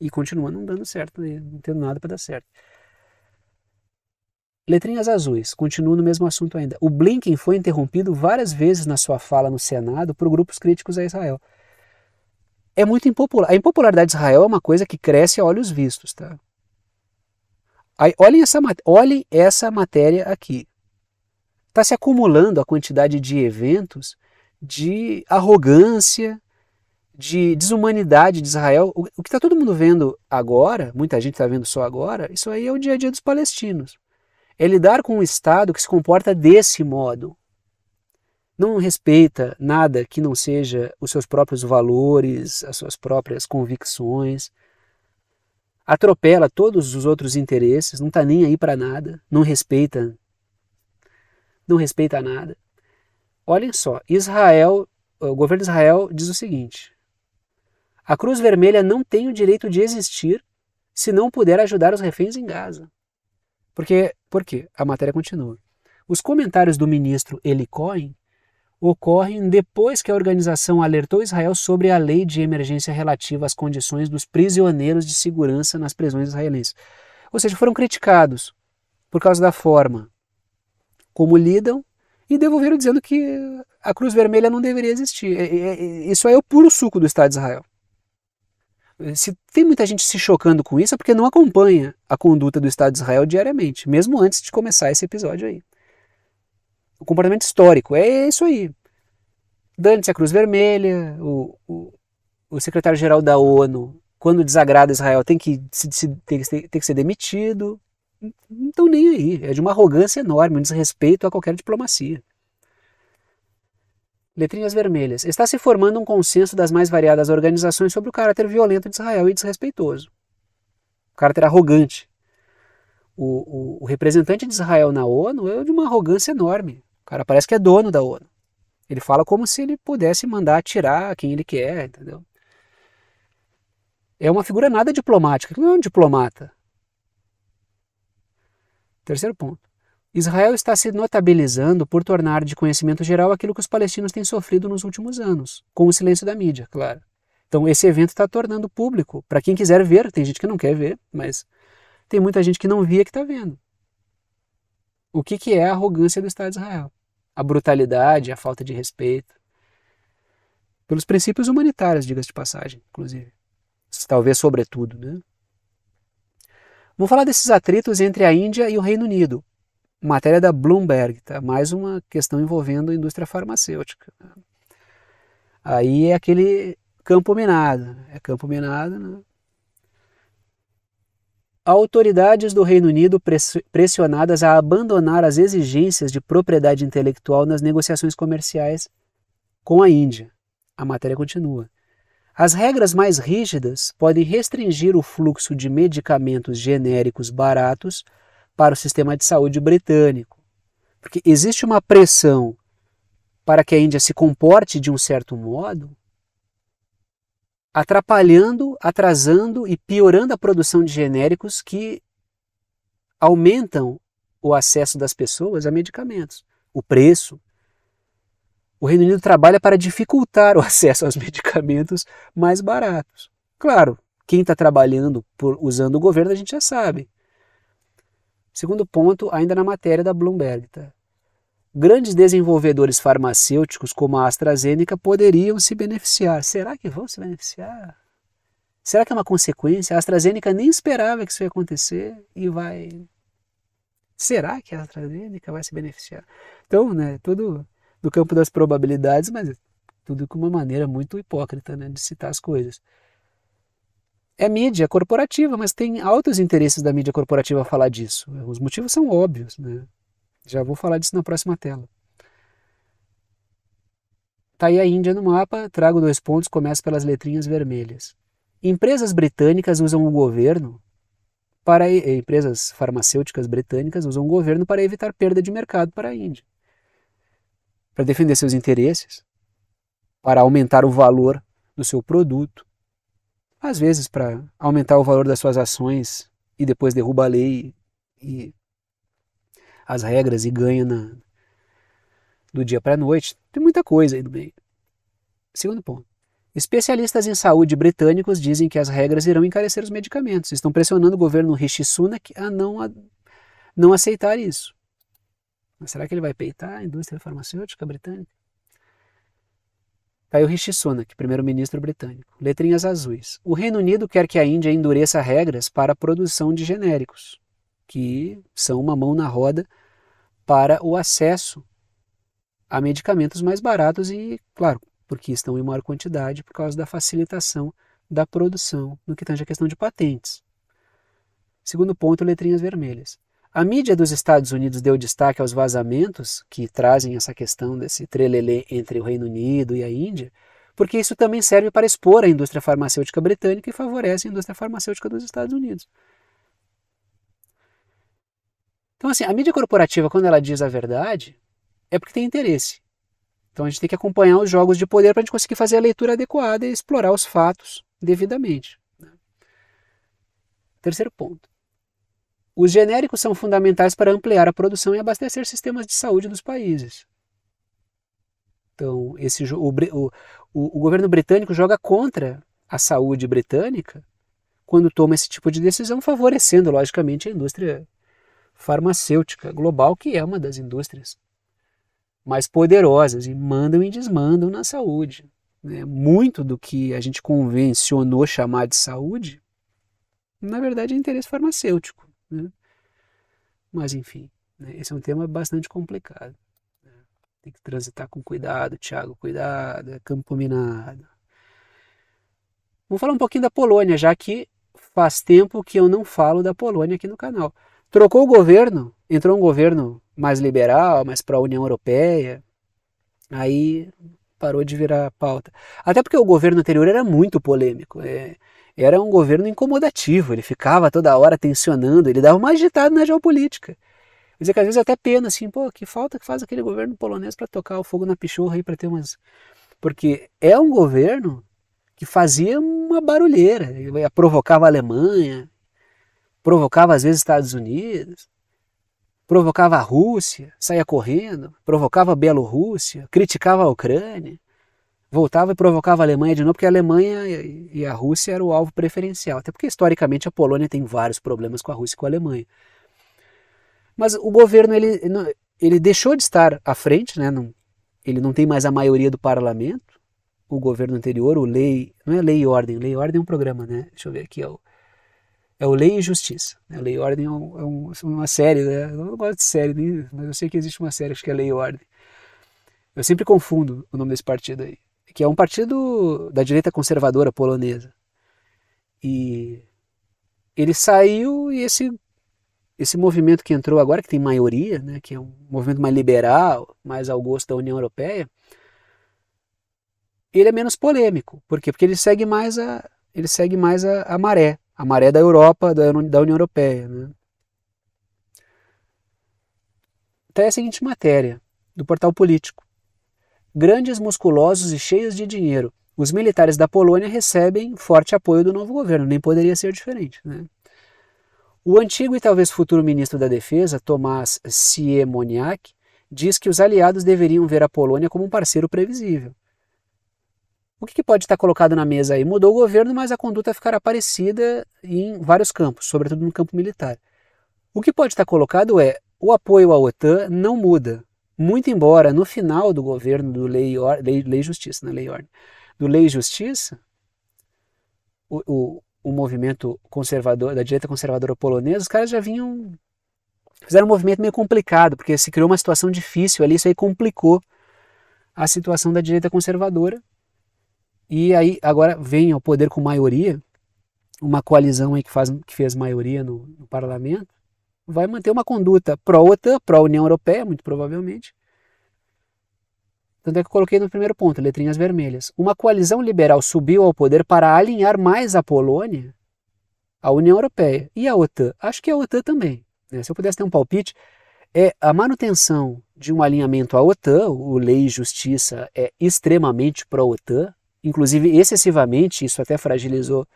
E continua não dando certo, né? não tendo nada para dar certo. Letrinhas azuis, continuo no mesmo assunto ainda. O Blinken foi interrompido várias vezes na sua fala no Senado por grupos críticos a Israel é muito impopular. A impopularidade de Israel é uma coisa que cresce a olhos vistos, tá? Aí, olhem, essa, olhem essa matéria aqui. Está se acumulando a quantidade de eventos de arrogância, de desumanidade de Israel. O, o que está todo mundo vendo agora, muita gente está vendo só agora, isso aí é o dia a dia dos palestinos. É lidar com um Estado que se comporta desse modo, não respeita nada que não seja os seus próprios valores, as suas próprias convicções, atropela todos os outros interesses, não está nem aí para nada, não respeita, não respeita nada. Olhem só, Israel, o governo de Israel diz o seguinte: a Cruz Vermelha não tem o direito de existir se não puder ajudar os reféns em Gaza. Porque, por quê? A matéria continua. Os comentários do ministro Eli Cohen ocorrem depois que a organização alertou Israel sobre a lei de emergência relativa às condições dos prisioneiros de segurança nas prisões israelenses. Ou seja, foram criticados por causa da forma como lidam e devolveram dizendo que a Cruz Vermelha não deveria existir. É, é, é, isso aí é o puro suco do Estado de Israel. Se tem muita gente se chocando com isso, é porque não acompanha a conduta do Estado de Israel diariamente, mesmo antes de começar esse episódio aí o comportamento histórico. É isso aí. Dane-se a Cruz Vermelha, o, o, o secretário-geral da ONU, quando desagrada Israel, tem que, se, se, tem, tem que ser demitido. Não estão nem aí. É de uma arrogância enorme, um desrespeito a qualquer diplomacia. Letrinhas vermelhas. Está se formando um consenso das mais variadas organizações sobre o caráter violento de Israel e desrespeitoso. O caráter arrogante. O, o, o representante de Israel na ONU é de uma arrogância enorme. O cara parece que é dono da ONU. Ele fala como se ele pudesse mandar tirar quem ele quer, entendeu? É uma figura nada diplomática, não é um diplomata. Terceiro ponto. Israel está se notabilizando por tornar de conhecimento geral aquilo que os palestinos têm sofrido nos últimos anos, com o silêncio da mídia, claro. Então, esse evento está tornando público para quem quiser ver. Tem gente que não quer ver, mas tem muita gente que não via que está vendo o que, que é a arrogância do Estado de Israel. A brutalidade, a falta de respeito. Pelos princípios humanitários, diga-se de passagem, inclusive. Talvez sobretudo, né? Vamos falar desses atritos entre a Índia e o Reino Unido. Matéria da Bloomberg, tá? Mais uma questão envolvendo a indústria farmacêutica. Aí é aquele campo minado, né? é campo minado, né? autoridades do Reino Unido pressionadas a abandonar as exigências de propriedade intelectual nas negociações comerciais com a Índia. A matéria continua. As regras mais rígidas podem restringir o fluxo de medicamentos genéricos baratos para o sistema de saúde britânico, porque existe uma pressão para que a Índia se comporte de um certo modo atrapalhando, atrasando e piorando a produção de genéricos que aumentam o acesso das pessoas a medicamentos, o preço. O Reino Unido trabalha para dificultar o <laughs> acesso aos medicamentos mais baratos. Claro, quem está trabalhando por, usando o governo a gente já sabe. Segundo ponto, ainda na matéria da Bloomberg, tá? grandes desenvolvedores farmacêuticos como a AstraZeneca poderiam se beneficiar. Será que vão se beneficiar? Será que é uma consequência? A AstraZeneca nem esperava que isso ia acontecer e vai. Será que a AstraZeneca vai se beneficiar? Então, né, tudo do campo das probabilidades, mas tudo com uma maneira muito hipócrita né, de citar as coisas. É mídia corporativa, mas tem altos interesses da mídia corporativa a falar disso. Os motivos são óbvios. Né? Já vou falar disso na próxima tela. Está aí a Índia no mapa, trago dois pontos, começo pelas letrinhas vermelhas. Empresas britânicas usam o governo para empresas farmacêuticas britânicas usam o governo para evitar perda de mercado para a Índia. Para defender seus interesses, para aumentar o valor do seu produto, às vezes para aumentar o valor das suas ações e depois derruba a lei e as regras e ganha na, do dia para a noite. Tem muita coisa aí no meio. Segundo ponto. Especialistas em saúde britânicos dizem que as regras irão encarecer os medicamentos. Estão pressionando o governo Rishi Sunak a não, a, não aceitar isso. Mas será que ele vai peitar a indústria farmacêutica britânica? Caiu tá Rishi Sunak, primeiro-ministro britânico. Letrinhas azuis. O Reino Unido quer que a Índia endureça regras para a produção de genéricos que são uma mão na roda para o acesso a medicamentos mais baratos e, claro, porque estão em maior quantidade por causa da facilitação da produção no que tange a questão de patentes. Segundo ponto, letrinhas vermelhas. A mídia dos Estados Unidos deu destaque aos vazamentos que trazem essa questão desse trelelê entre o Reino Unido e a Índia, porque isso também serve para expor a indústria farmacêutica britânica e favorece a indústria farmacêutica dos Estados Unidos. Então, assim, a mídia corporativa, quando ela diz a verdade, é porque tem interesse. Então, a gente tem que acompanhar os jogos de poder para a gente conseguir fazer a leitura adequada e explorar os fatos devidamente. Né? Terceiro ponto. Os genéricos são fundamentais para ampliar a produção e abastecer sistemas de saúde dos países. Então, esse, o, o, o, governo britânico joga contra a saúde britânica quando toma esse tipo de decisão, favorecendo, logicamente, a indústria farmacêutica global, que é uma das indústrias mais poderosas e mandam e desmandam na saúde. Né? Muito do que a gente convencionou chamar de saúde, na verdade é interesse farmacêutico. Né? Mas, enfim, né? esse é um tema bastante complicado. Né? Tem que transitar com cuidado, Tiago, cuidado, é campo minado. Vamos falar um pouquinho da Polônia, já que faz tempo que eu não falo da Polônia aqui no canal. Trocou o governo, entrou um governo mais liberal, mais para a união Europeia, aí parou de virar pauta. Até porque o governo anterior era muito polêmico. É, era um governo incomodativo, ele ficava toda hora tensionando, ele dava uma agitada na geopolítica. Quer dizer que às vezes é até pena, assim, pô, que falta que faz aquele governo polonês para tocar o fogo na pichorra aí, para ter umas. Porque é um governo que fazia uma barulheira, provocava a Alemanha, provocava às vezes Estados Unidos, provocava a Rússia, saía correndo, provocava a Bielorrússia, criticava a Ucrânia, voltava e provocava a Alemanha de novo, porque a Alemanha e a Rússia eram o alvo preferencial, até porque historicamente a Polônia tem vários problemas com a Rússia e com a Alemanha. Mas o governo ele, ele deixou de estar à frente, né? Não, ele não tem mais a maioria do parlamento. O governo anterior, o lei, não é lei e ordem, lei e ordem é um programa, né? Deixa eu ver aqui, é o é o Lei e Justiça. Né? Lei e Ordem é, um, é uma série, né? eu não gosto de série, nem, mas eu sei que existe uma série, acho que é Lei e Ordem. Eu sempre confundo o nome desse partido aí, que é um partido da direita conservadora polonesa. E ele saiu e esse esse movimento que entrou agora, que tem maioria, né, que é um movimento mais liberal, mais ao gosto da União Europeia, ele é menos polêmico. Por quê? Porque ele segue mais a, ele segue mais a, a maré a maré da Europa, da, União Europeia. Né? Então é a seguinte matéria, do portal político. Grandes, musculosos e cheios de dinheiro, os militares da Polônia recebem forte apoio do novo governo, nem poderia ser diferente. Né? O antigo e talvez futuro ministro da Defesa, Tomás Siemoniak, diz que os aliados deveriam ver a Polônia como um parceiro previsível. O que, que pode estar colocado na mesa aí? Mudou o governo, mas a conduta ficará parecida em vários campos, sobretudo no campo militar. O que pode estar colocado é o apoio à OTAN não muda, muito embora no final do governo do Lei, Or Lei, Lei Justiça, na né, Lei Ordem, do Lei Justiça, o, o, o, movimento conservador, da direita conservadora polonesa, os caras já vinham. fizeram um movimento meio complicado, porque se criou uma situação difícil ali, isso aí complicou a situação da direita conservadora. E aí agora vem ao poder com maioria, uma coalizão aí que, faz, que fez maioria no, no parlamento, vai manter uma conduta pró-OTAN, pró-União Europeia, muito provavelmente. Tanto é que eu coloquei no primeiro ponto, letrinhas vermelhas. Uma coalizão liberal subiu ao poder para alinhar mais a Polônia à União Europeia e à OTAN. Acho que a OTAN também. Né? Se eu pudesse ter um palpite, é a manutenção de um alinhamento à OTAN, o Lei e Justiça é extremamente pró-OTAN, inclusive excessivamente, isso até fragilizou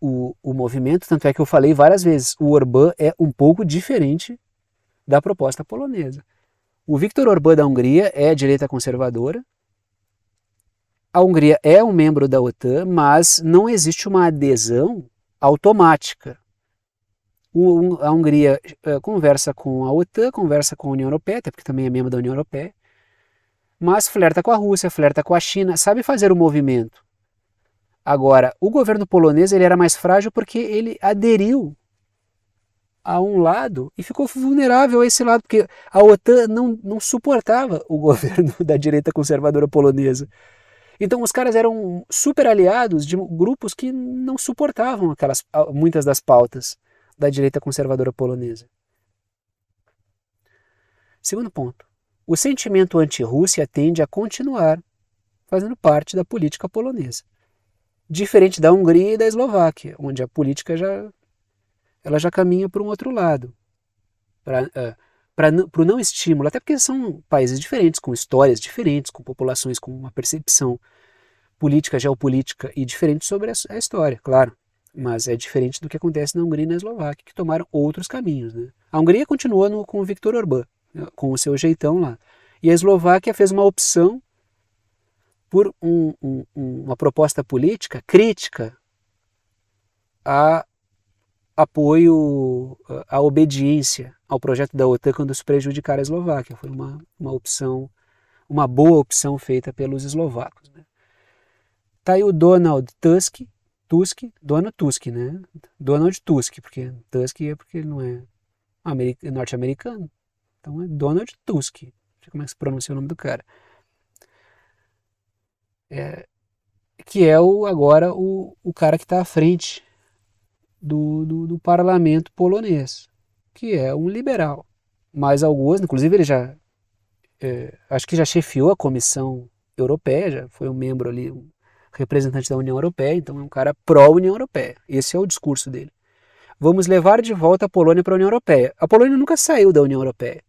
o, o movimento, tanto é que eu falei várias vezes, o Orbán é um pouco diferente da proposta polonesa. O Viktor Orbán da Hungria é direita conservadora, a Hungria é um membro da OTAN, mas não existe uma adesão automática. O, a Hungria uh, conversa com a OTAN, conversa com a União Europeia, até porque também é membro da União Europeia, mas flerta com a Rússia, flerta com a China, sabe fazer o movimento. Agora, o governo polonês ele era mais frágil porque ele aderiu a um lado e ficou vulnerável a esse lado, porque a OTAN não, não suportava o <laughs> governo da direita conservadora polonesa. Então os caras eram super aliados de grupos que não suportavam aquelas muitas das pautas da direita conservadora polonesa. Segundo ponto o sentimento anti-Rússia tende a continuar fazendo parte da política polonesa. Diferente da Hungria e da Eslováquia, onde a política já ela já caminha para um outro lado, para uh, ah, o não estímulo, até porque são países diferentes, com histórias diferentes, com populações com uma percepção política, geopolítica e diferente sobre a, a história, claro. Mas é diferente do que acontece na Hungria e na Eslováquia, que tomaram outros caminhos. Né? A Hungria continuou no, com o Viktor Orbán, com o seu jeitão lá. E a Eslováquia fez uma opção por um, um, uma proposta política crítica a apoio à obediência ao projeto da OTAN quando se prejudicar a Eslováquia. Foi uma, uma opção, uma boa opção feita pelos eslovacos. Né? Tá aí o Donald Tusk, Tusk, Donald Tusk, né? Donald Tusk, porque Tusk é porque ele não é norte-americano. Então é Donald Tusk. Não sei como é que se pronuncia o nome do cara. É, que é o, agora o, o cara que está à frente do, do, do, parlamento polonês, que é um liberal. Mas alguns, inclusive ele já, é, acho que já chefiou a comissão europeia, já foi um membro ali, um representante da União Europeia, então é um cara pró-União Europeia. Esse é o discurso dele. Vamos levar de volta a Polônia para a União Europeia. A Polônia nunca saiu da União Europeia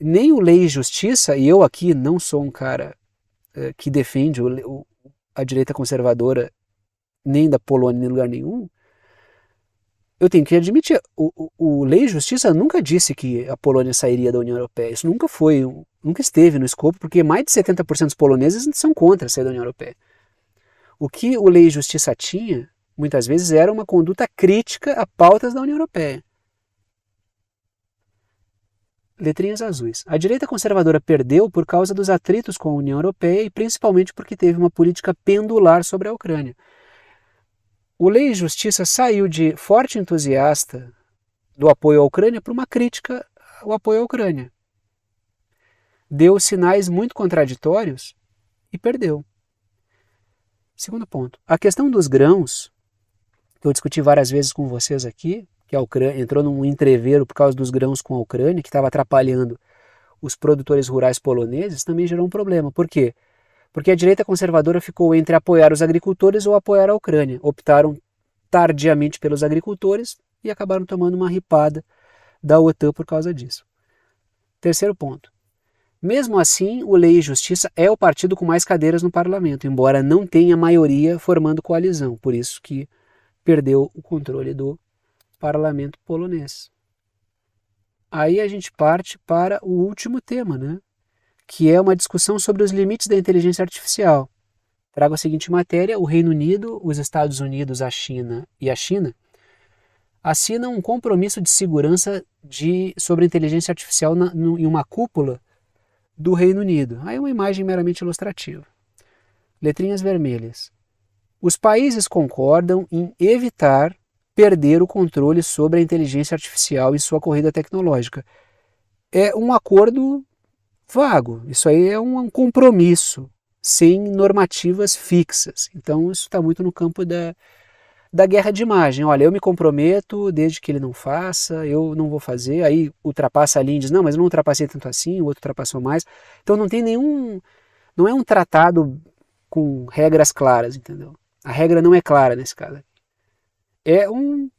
nem o Lei e Justiça, e eu aqui não sou um cara eh, que defende o, o, a direita conservadora nem da Polônia, em lugar nenhum, eu tenho que admitir, o, o, Lei e Justiça nunca disse que a Polônia sairia da União Europeia. Isso nunca foi, nunca esteve no escopo, porque mais de 70% dos poloneses são contra sair da União Europeia. O que o Lei e Justiça tinha, muitas vezes, era uma conduta crítica a pautas da União Europeia letrinhas azuis. A direita conservadora perdeu por causa dos atritos com a União Europeia e principalmente porque teve uma política pendular sobre a Ucrânia. O Lei e Justiça saiu de forte entusiasta do apoio à Ucrânia para uma crítica ao apoio à Ucrânia. Deu sinais muito contraditórios e perdeu. Segundo ponto, a questão dos grãos, que eu discuti várias vezes com vocês aqui, que a Ucrânia entrou num entreveiro por causa dos grãos com a Ucrânia, que estava atrapalhando os produtores rurais poloneses, também gerou um problema. Por quê? Porque a direita conservadora ficou entre apoiar os agricultores ou apoiar a Ucrânia. Optaram tardiamente pelos agricultores e acabaram tomando uma ripada da OTAN por causa disso. Terceiro ponto. Mesmo assim, o Lei e Justiça é o partido com mais cadeiras no parlamento, embora não tenha maioria formando coalizão, por isso que perdeu o controle do parlamento polonês. Aí a gente parte para o último tema, né? que é uma discussão sobre os limites da inteligência artificial. Trago a seguinte matéria: o Reino Unido, os Estados Unidos, a China e a China assinam um compromisso de segurança de, sobre inteligência artificial na, no, em uma cúpula do Reino Unido. Aí uma imagem meramente ilustrativa. Letrinhas vermelhas. Os países concordam em evitar perder o controle sobre a inteligência artificial e sua corrida tecnológica. É um acordo vago, isso aí é um compromisso, sem normativas fixas. Então, isso está muito no campo da, da guerra de imagem. Olha, eu me comprometo desde que ele não faça, eu não vou fazer. Aí ultrapassa a linha e diz: não, mas eu não ultrapassei tanto assim, o outro ultrapassou mais. Então não tem nenhum. Não é um tratado com regras claras, entendeu? A regra não é clara nesse caso é um,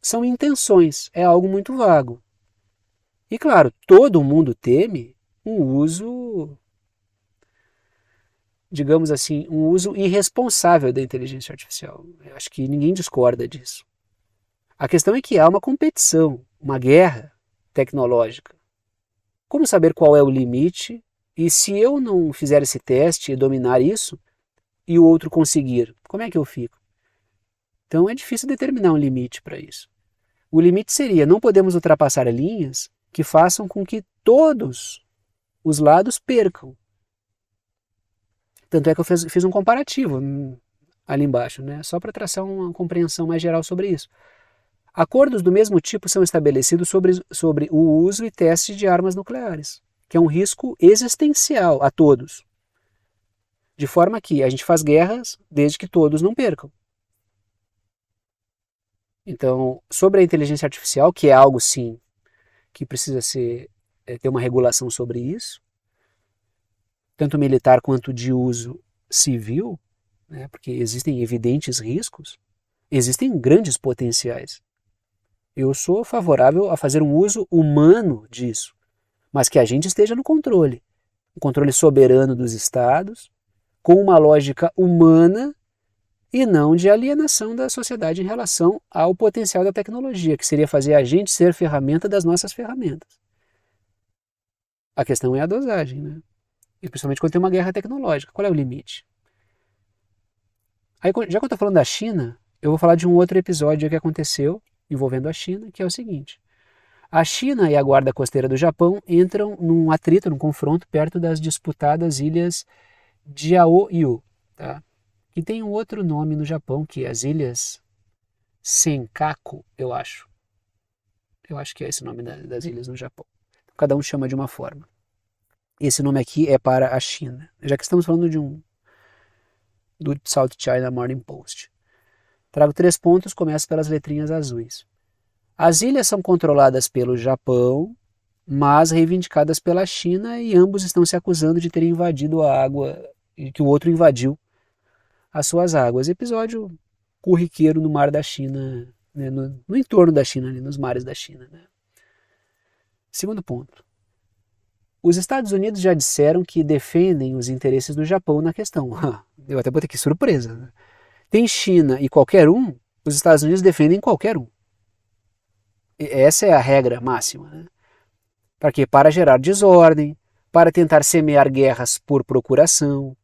são intenções, é algo muito vago. E claro, todo mundo teme um uso, digamos assim, um uso irresponsável da inteligência artificial. Eu acho que ninguém discorda disso. A questão é que há uma competição, uma guerra tecnológica. Como saber qual é o limite? E se eu não fizer esse teste e dominar isso, e o outro conseguir, como é que eu fico? Então é difícil determinar um limite para isso. O limite seria: não podemos ultrapassar linhas que façam com que todos os lados percam. Tanto é que eu fiz, fiz um comparativo hum, ali embaixo, né? só para traçar uma compreensão mais geral sobre isso. Acordos do mesmo tipo são estabelecidos sobre, sobre o uso e teste de armas nucleares, que é um risco existencial a todos. De forma que a gente faz guerras desde que todos não percam. Então, sobre a inteligência artificial, que é algo sim que precisa ser é, ter uma regulação sobre isso, tanto militar quanto de uso civil, né, porque existem evidentes riscos, existem grandes potenciais. Eu sou favorável a fazer um uso humano disso, mas que a gente esteja no controle, o um controle soberano dos estados, com uma lógica humana e não de alienação da sociedade em relação ao potencial da tecnologia, que seria fazer a gente ser ferramenta das nossas ferramentas. A questão é a dosagem, né? E principalmente quando tem uma guerra tecnológica, qual é o limite? Aí, já que eu estou falando da China, eu vou falar de um outro episódio que aconteceu envolvendo a China, que é o seguinte. A China e a guarda costeira do Japão entram num atrito, num confronto perto das disputadas ilhas Diaoyu, tá? E tem um outro nome no Japão que é as ilhas Senkaku, eu acho. Eu acho que é esse nome das ilhas no Japão. Cada um chama de uma forma. Esse nome aqui é para a China. Já que estamos falando de um do South China Morning Post. Trago três pontos, começo pelas letrinhas azuis. As ilhas são controladas pelo Japão, mas reivindicadas pela China e ambos estão se acusando de terem invadido a água que o outro invadiu as suas águas. Episódio corriqueiro no mar da China, né, no, no, entorno da China, ali nos mares da China. Né. Segundo ponto. Os Estados Unidos já disseram que defendem os interesses do Japão na questão. <laughs> Eu até botei aqui surpresa. Né. Tem China e qualquer um, os Estados Unidos defendem qualquer um. Essa é a regra máxima. Né? Para quê? Para gerar desordem, para tentar semear guerras por procuração,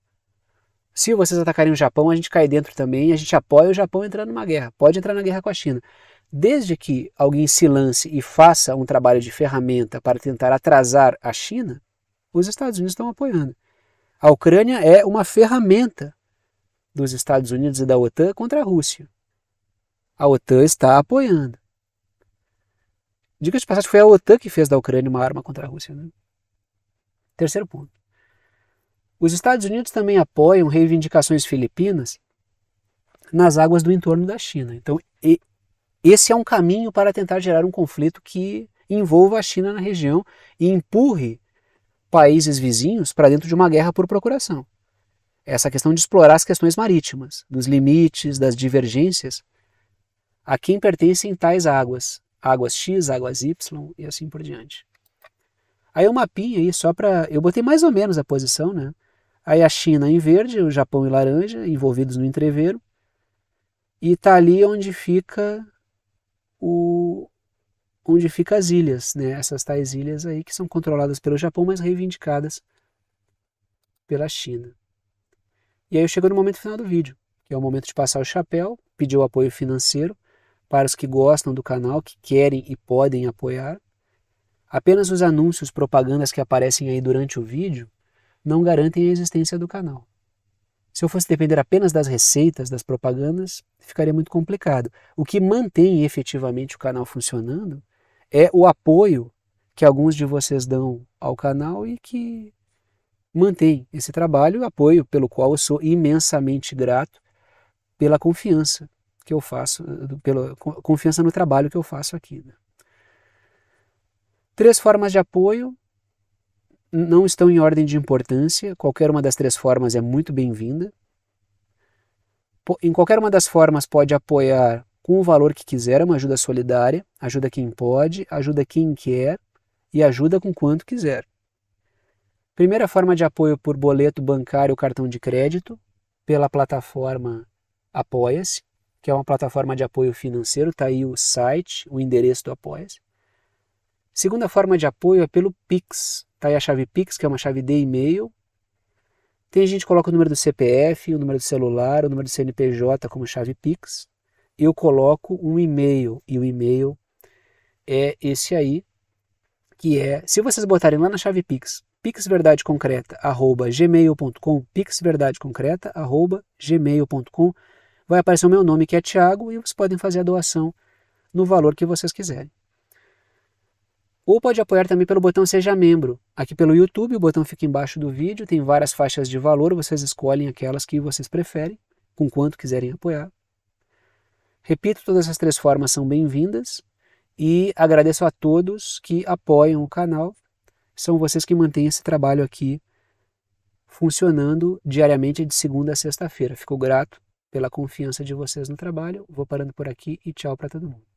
se vocês atacarem o Japão, a gente cai dentro também, a gente apoia o Japão entrando numa guerra. Pode entrar na guerra com a China. Desde que alguém se lance e faça um trabalho de ferramenta para tentar atrasar a China, os Estados Unidos estão apoiando. A Ucrânia é uma ferramenta dos Estados Unidos e da OTAN contra a Rússia. A OTAN está apoiando. Diga de passagem, foi a OTAN que fez da Ucrânia uma arma contra a Rússia. Né? Terceiro ponto. Os Estados Unidos também apoiam reivindicações filipinas nas águas do entorno da China. Então, esse é um caminho para tentar gerar um conflito que envolva a China na região e empurre países vizinhos para dentro de uma guerra por procuração. Essa questão de explorar as questões marítimas, dos limites, das divergências, a quem pertencem tais águas, águas X, águas Y e assim por diante. Aí o mapinha aí, só para. Eu botei mais ou menos a posição, né? Aí a China em verde, o Japão em laranja, envolvidos no entreveiro. E tá ali onde fica o onde fica as ilhas, né? Essas tais ilhas aí que são controladas pelo Japão, mas reivindicadas pela China. E aí eu chego no momento final do vídeo, que é o momento de passar o chapéu, pedir o apoio financeiro para os que gostam do canal, que querem e podem apoiar. Apenas os anúncios, propagandas que aparecem aí durante o vídeo não garantem a existência do canal. Se eu fosse depender apenas das receitas, das propagandas, ficaria muito complicado. O que mantém efetivamente o canal funcionando é o apoio que alguns de vocês dão ao canal e que mantém esse trabalho, apoio pelo qual eu sou imensamente grato pela confiança que eu faço, eh, pela confiança no trabalho que eu faço aqui. Né? Três formas de apoio não estão em ordem de importância, qualquer uma das três formas é muito bem-vinda. Em qualquer uma das formas, pode apoiar com o valor que quiser, uma ajuda solidária, ajuda quem pode, ajuda quem quer e ajuda com quanto quiser. Primeira forma de apoio por boleto bancário ou cartão de crédito, pela plataforma Apoia-se, que é uma plataforma de apoio financeiro, está aí o site, o endereço do Apoia-se. Segunda forma de apoio é pelo Pix. Tá aí a chave Pix, que é uma chave de e-mail. Tem gente que coloca o número do CPF, o número do celular, o número do CNPJ como chave Pix. Eu coloco um e-mail e o e-mail é esse aí, que é, se vocês botarem lá na chave Pix, pixverdadeconcreta@gmail.com, pixverdadeconcreta@gmail.com, vai aparecer o meu nome que é Tiago e vocês podem fazer a doação no valor que vocês quiserem. Ou pode apoiar também pelo botão Seja Membro. Aqui pelo YouTube, o botão fica embaixo do vídeo, tem várias faixas de valor, vocês escolhem aquelas que vocês preferem, com quanto quiserem apoiar. Repito, todas as três formas são bem-vindas e agradeço a todos que apoiam o canal. São vocês que mantêm esse trabalho aqui funcionando diariamente de segunda a sexta-feira. Fico grato pela confiança de vocês no trabalho. Vou parando por aqui e tchau para todo mundo.